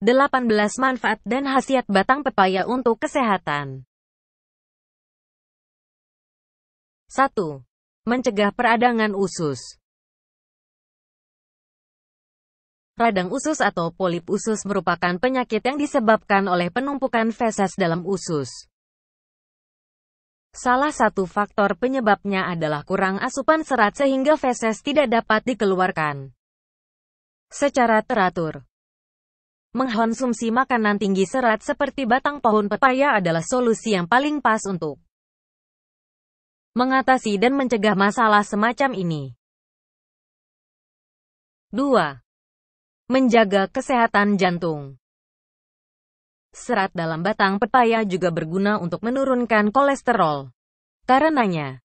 18 manfaat dan khasiat batang pepaya untuk kesehatan. 1. Mencegah peradangan usus. Radang usus atau polip usus merupakan penyakit yang disebabkan oleh penumpukan feses dalam usus. Salah satu faktor penyebabnya adalah kurang asupan serat sehingga feses tidak dapat dikeluarkan secara teratur. Mengkonsumsi makanan tinggi serat seperti batang pohon pepaya adalah solusi yang paling pas untuk mengatasi dan mencegah masalah semacam ini. 2. Menjaga kesehatan jantung Serat dalam batang pepaya juga berguna untuk menurunkan kolesterol. Karenanya,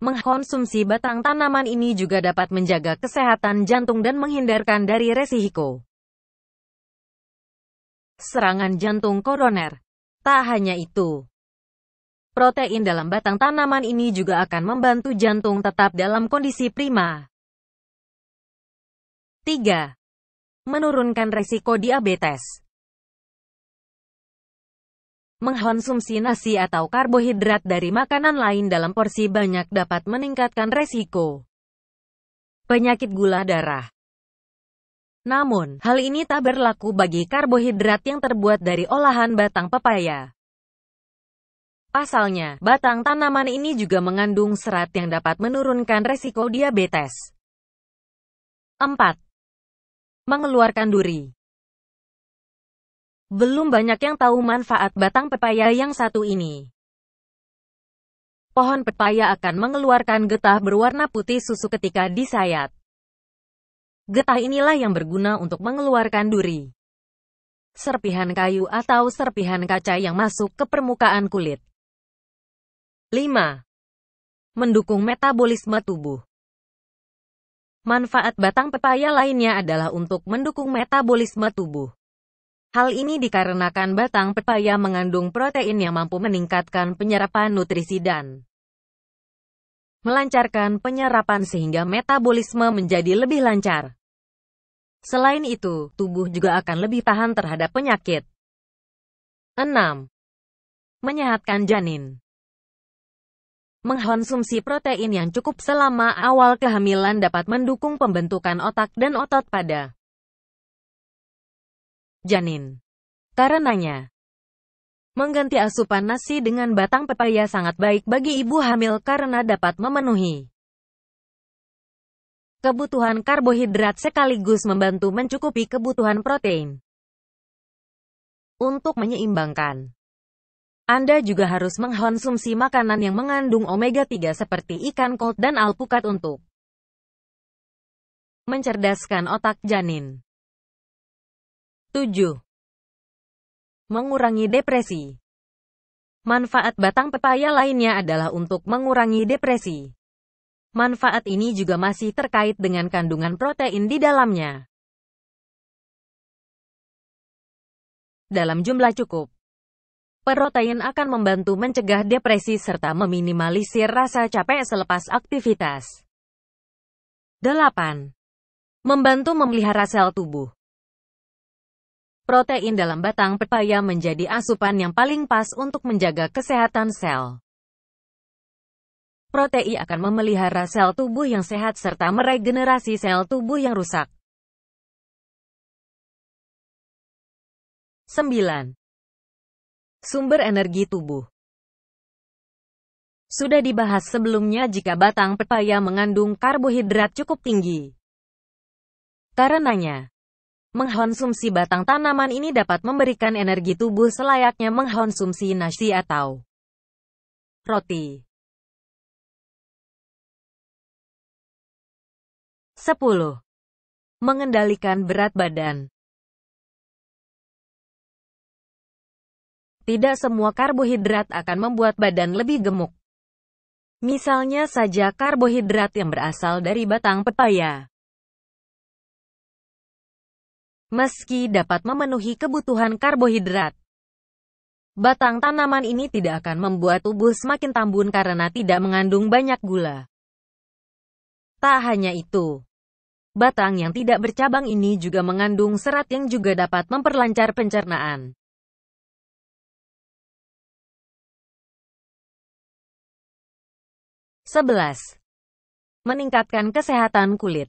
mengkonsumsi batang tanaman ini juga dapat menjaga kesehatan jantung dan menghindarkan dari resiko serangan jantung koroner. Tak hanya itu, protein dalam batang tanaman ini juga akan membantu jantung tetap dalam kondisi prima. 3. Menurunkan resiko diabetes Mengkonsumsi nasi atau karbohidrat dari makanan lain dalam porsi banyak dapat meningkatkan resiko penyakit gula darah. Namun, hal ini tak berlaku bagi karbohidrat yang terbuat dari olahan batang pepaya. Pasalnya, batang tanaman ini juga mengandung serat yang dapat menurunkan resiko diabetes. 4. Mengeluarkan duri Belum banyak yang tahu manfaat batang pepaya yang satu ini. Pohon pepaya akan mengeluarkan getah berwarna putih susu ketika disayat. Getah inilah yang berguna untuk mengeluarkan duri. Serpihan kayu atau serpihan kaca yang masuk ke permukaan kulit. 5. Mendukung metabolisme tubuh. Manfaat batang pepaya lainnya adalah untuk mendukung metabolisme tubuh. Hal ini dikarenakan batang pepaya mengandung protein yang mampu meningkatkan penyerapan nutrisi dan melancarkan penyerapan sehingga metabolisme menjadi lebih lancar. Selain itu, tubuh juga akan lebih tahan terhadap penyakit. 6. Menyehatkan janin Mengkonsumsi protein yang cukup selama awal kehamilan dapat mendukung pembentukan otak dan otot pada janin. Karenanya, mengganti asupan nasi dengan batang pepaya sangat baik bagi ibu hamil karena dapat memenuhi Kebutuhan karbohidrat sekaligus membantu mencukupi kebutuhan protein. Untuk menyeimbangkan, Anda juga harus mengkonsumsi makanan yang mengandung omega-3 seperti ikan kod dan alpukat untuk mencerdaskan otak janin. 7. Mengurangi depresi Manfaat batang pepaya lainnya adalah untuk mengurangi depresi. Manfaat ini juga masih terkait dengan kandungan protein di dalamnya. Dalam jumlah cukup, protein akan membantu mencegah depresi serta meminimalisir rasa capek selepas aktivitas. 8. Membantu memelihara sel tubuh. Protein dalam batang pepaya menjadi asupan yang paling pas untuk menjaga kesehatan sel. Protein akan memelihara sel tubuh yang sehat serta meregenerasi sel tubuh yang rusak. 9. Sumber energi tubuh Sudah dibahas sebelumnya jika batang pepaya mengandung karbohidrat cukup tinggi. Karenanya, mengkonsumsi batang tanaman ini dapat memberikan energi tubuh selayaknya mengkonsumsi nasi atau roti. 10. Mengendalikan berat badan. Tidak semua karbohidrat akan membuat badan lebih gemuk. Misalnya saja karbohidrat yang berasal dari batang pepaya. Meski dapat memenuhi kebutuhan karbohidrat, batang tanaman ini tidak akan membuat tubuh semakin tambun karena tidak mengandung banyak gula. Tak hanya itu, Batang yang tidak bercabang ini juga mengandung serat yang juga dapat memperlancar pencernaan. Sebelas, Meningkatkan kesehatan kulit.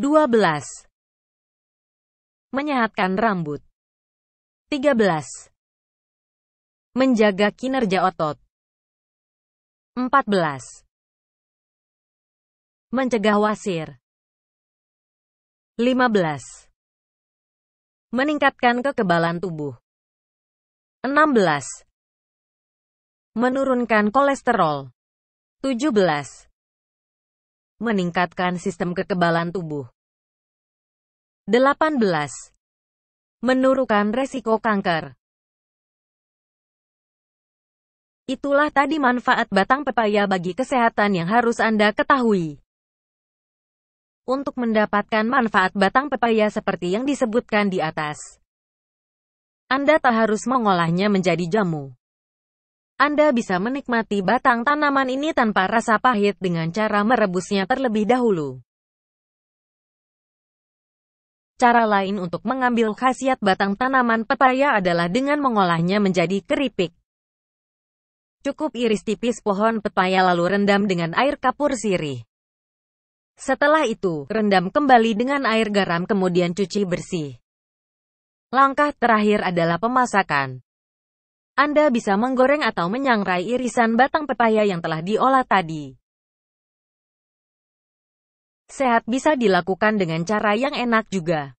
Dua belas, Menyehatkan rambut. Tiga belas, Menjaga kinerja otot. Empat belas Mencegah wasir. 15. Meningkatkan kekebalan tubuh. 16. Menurunkan kolesterol. 17. Meningkatkan sistem kekebalan tubuh. 18. Menurunkan resiko kanker. Itulah tadi manfaat batang pepaya bagi kesehatan yang harus Anda ketahui untuk mendapatkan manfaat batang pepaya seperti yang disebutkan di atas. Anda tak harus mengolahnya menjadi jamu. Anda bisa menikmati batang tanaman ini tanpa rasa pahit dengan cara merebusnya terlebih dahulu. Cara lain untuk mengambil khasiat batang tanaman pepaya adalah dengan mengolahnya menjadi keripik. Cukup iris tipis pohon pepaya lalu rendam dengan air kapur sirih. Setelah itu, rendam kembali dengan air garam kemudian cuci bersih. Langkah terakhir adalah pemasakan. Anda bisa menggoreng atau menyangrai irisan batang pepaya yang telah diolah tadi. Sehat bisa dilakukan dengan cara yang enak juga.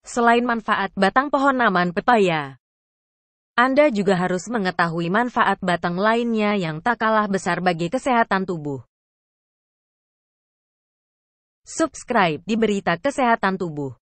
Selain manfaat batang pohon naman pepaya, Anda juga harus mengetahui manfaat batang lainnya yang tak kalah besar bagi kesehatan tubuh. Subscribe di Berita Kesehatan Tubuh.